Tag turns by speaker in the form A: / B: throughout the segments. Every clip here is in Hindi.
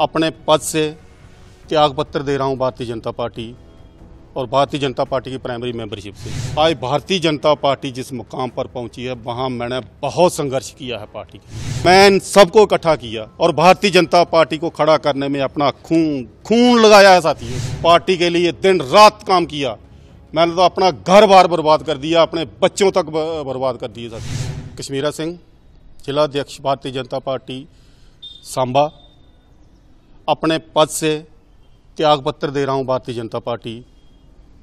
A: अपने पद से त्याग पत्र दे रहा हूँ भारतीय जनता पार्टी और भारतीय जनता पार्टी की प्राइमरी मेंबरशिप से आज भारतीय जनता पार्टी जिस मुकाम पर पहुंची है वहां मैंने बहुत संघर्ष किया है पार्टी मैं इन सबको इकट्ठा किया और भारतीय जनता पार्टी को खड़ा करने में अपना खून खून लगाया है साथी पार्टी के लिए दिन रात काम किया मैंने तो अपना घर बार बर्बाद कर दिया अपने बच्चों तक बर्बाद कर दिए साथी कश्मीरा सिंह जिला अध्यक्ष भारतीय जनता पार्टी सांबा अपने पद से त्याग पत्र दे रहा हूं भारतीय जनता पार्टी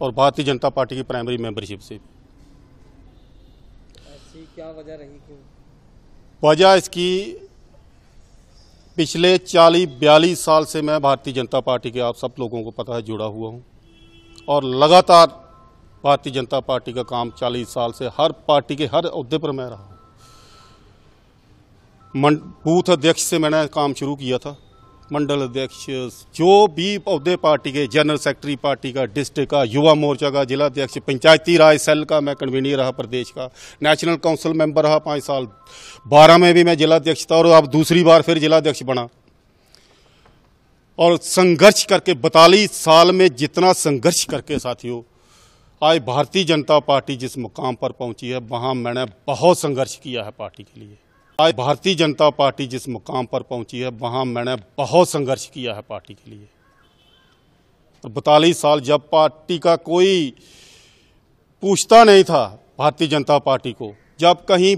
A: और भारतीय जनता पार्टी की प्राइमरी मेंबरशिप से क्या वजह रही वजह इसकी पिछले 40 बयालीस साल से मैं भारतीय जनता पार्टी के आप सब लोगों को पता है जुड़ा हुआ हूं और लगातार भारतीय जनता पार्टी का काम 40 साल से हर पार्टी के हर अहदे पर मैं रहा हूँ बूथ अध्यक्ष से मैंने काम शुरू किया था मंडल अध्यक्ष जो भी अहदे पार्टी के जनरल सेक्रेटरी पार्टी का डिस्ट्रिक्ट का युवा मोर्चा का जिला अध्यक्ष पंचायती राज सेल का मैं कन्वीनियर रहा प्रदेश का नेशनल काउंसिल मेंबर रहा पाँच साल बारह में भी मैं जिला अध्यक्ष था और अब दूसरी बार फिर जिला अध्यक्ष बना और संघर्ष करके बतालीस साल में जितना संघर्ष करके साथियों आज भारतीय जनता पार्टी जिस मुकाम पर पहुंची है वहाँ मैंने बहुत संघर्ष किया है पार्टी के लिए आज भारतीय जनता पार्टी जिस मुकाम पर पहुंची है वहां मैंने बहुत संघर्ष किया है पार्टी के लिए और तो बतालीस साल जब पार्टी का कोई पूछता नहीं था भारतीय जनता पार्टी को जब कहीं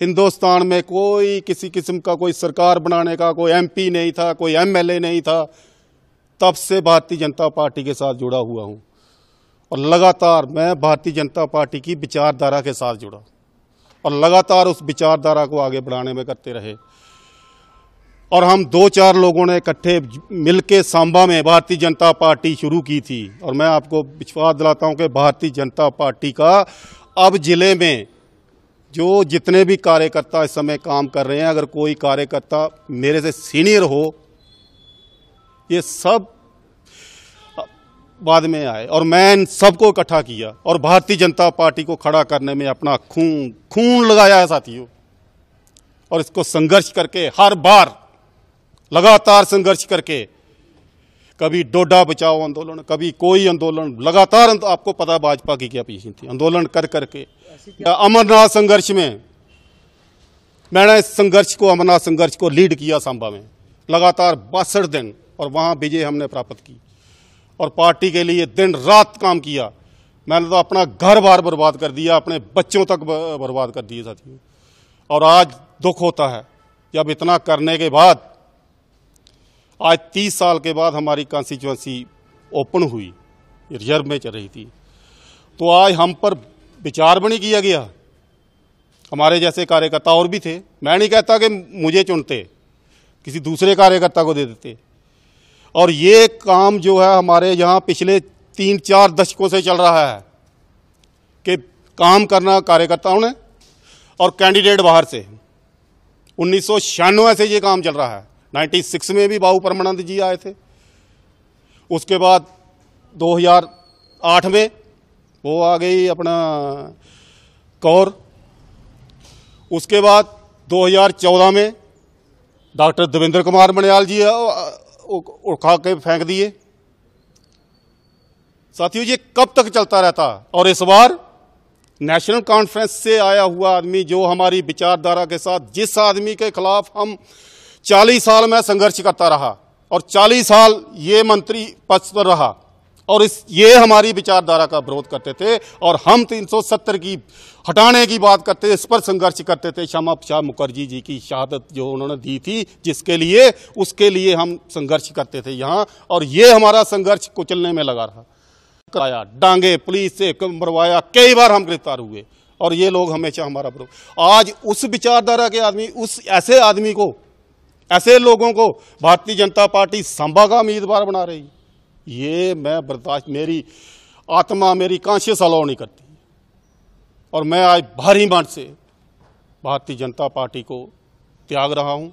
A: हिंदुस्तान में कोई किसी किस्म का कोई सरकार बनाने का कोई एमपी नहीं था कोई एमएलए नहीं था तब से भारतीय जनता पार्टी के साथ जुड़ा हुआ हूँ और लगातार मैं भारतीय जनता पार्टी की विचारधारा के साथ जुड़ा और लगातार उस विचारधारा को आगे बढ़ाने में करते रहे और हम दो चार लोगों ने इकट्ठे मिलके सांबा में भारतीय जनता पार्टी शुरू की थी और मैं आपको विश्वास दिलाता हूं कि भारतीय जनता पार्टी का अब ज़िले में जो जितने भी कार्यकर्ता इस समय काम कर रहे हैं अगर कोई कार्यकर्ता मेरे से सीनियर हो ये सब बाद में आए और मैं इन सबको इकट्ठा किया और भारतीय जनता पार्टी को खड़ा करने में अपना खून खून लगाया है साथियों और इसको संघर्ष करके हर बार लगातार संघर्ष करके कभी डोडा बचाओ आंदोलन कभी कोई आंदोलन लगातार आपको पता भाजपा की क्या पीछे थी आंदोलन कर करके अमरनाथ संघर्ष में मैंने इस संघर्ष को अमरनाथ संघर्ष को लीड किया सांबा में लगातार बासठ दिन और वहाँ विजय हमने प्राप्त की और पार्टी के लिए दिन रात काम किया मैंने तो अपना घर बार बर्बाद कर दिया अपने बच्चों तक बर्बाद कर दिए साथियों और आज दुख होता है जब इतना करने के बाद आज तीस साल के बाद हमारी कॉन्स्टिट्युएंसी ओपन हुई रिजर्व में चल रही थी तो आज हम पर विचार भी नहीं किया गया हमारे जैसे कार्यकर्ता और भी थे मैं नहीं कहता कि मुझे चुनते किसी दूसरे कार्यकर्ता को दे देते और ये काम जो है हमारे यहाँ पिछले तीन चार दशकों से चल रहा है कि काम करना कार्यकर्ताओं ने और कैंडिडेट बाहर से उन्नीस से ये काम चल रहा है 96 में भी बाबू परमानंद जी आए थे उसके बाद 2008 में वो आ गई अपना कौर उसके बाद 2014 में डॉक्टर देवेंद्र कुमार मणियाल जी उठा के फेंक दिए साथियों ये कब तक चलता रहता और इस बार नेशनल कॉन्फ्रेंस से आया हुआ आदमी जो हमारी विचारधारा के साथ जिस आदमी के खिलाफ हम 40 साल में संघर्ष करता रहा और 40 साल ये मंत्री पद पर रहा और इस ये हमारी विचारधारा का विरोध करते थे और हम 370 की हटाने की बात करते इस पर संघर्ष करते थे श्यामा प्रसाद मुखर्जी जी की शहादत जो उन्होंने दी थी जिसके लिए उसके लिए हम संघर्ष करते थे यहाँ और ये हमारा संघर्ष कुचलने में लगा रहा कराया डांगे पुलिस से मरवाया कई बार हम गिरफ्तार हुए और ये लोग हमेशा हमारा विरोध आज उस विचारधारा के आदमी उस ऐसे आदमी को ऐसे लोगों को भारतीय जनता पार्टी सांबा का उम्मीदवार बना रही है ये मैं बर्दाश्त मेरी आत्मा मेरी कॉन्शियस अलाउ नहीं करती और मैं आज भारी मन से भारतीय जनता पार्टी को त्याग रहा हूं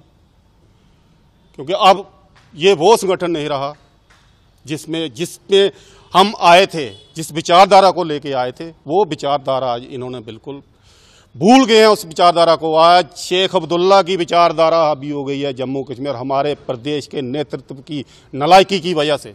A: क्योंकि अब ये वो संगठन नहीं रहा जिसमें जिसमें हम आए थे जिस विचारधारा को लेके आए थे वो विचारधारा आज इन्होंने बिल्कुल भूल गए हैं उस विचारधारा को आज शेख अब्दुल्ला की विचारधारा अभी हो गई है जम्मू कश्मीर हमारे प्रदेश के नेतृत्व की नलायकी की वजह से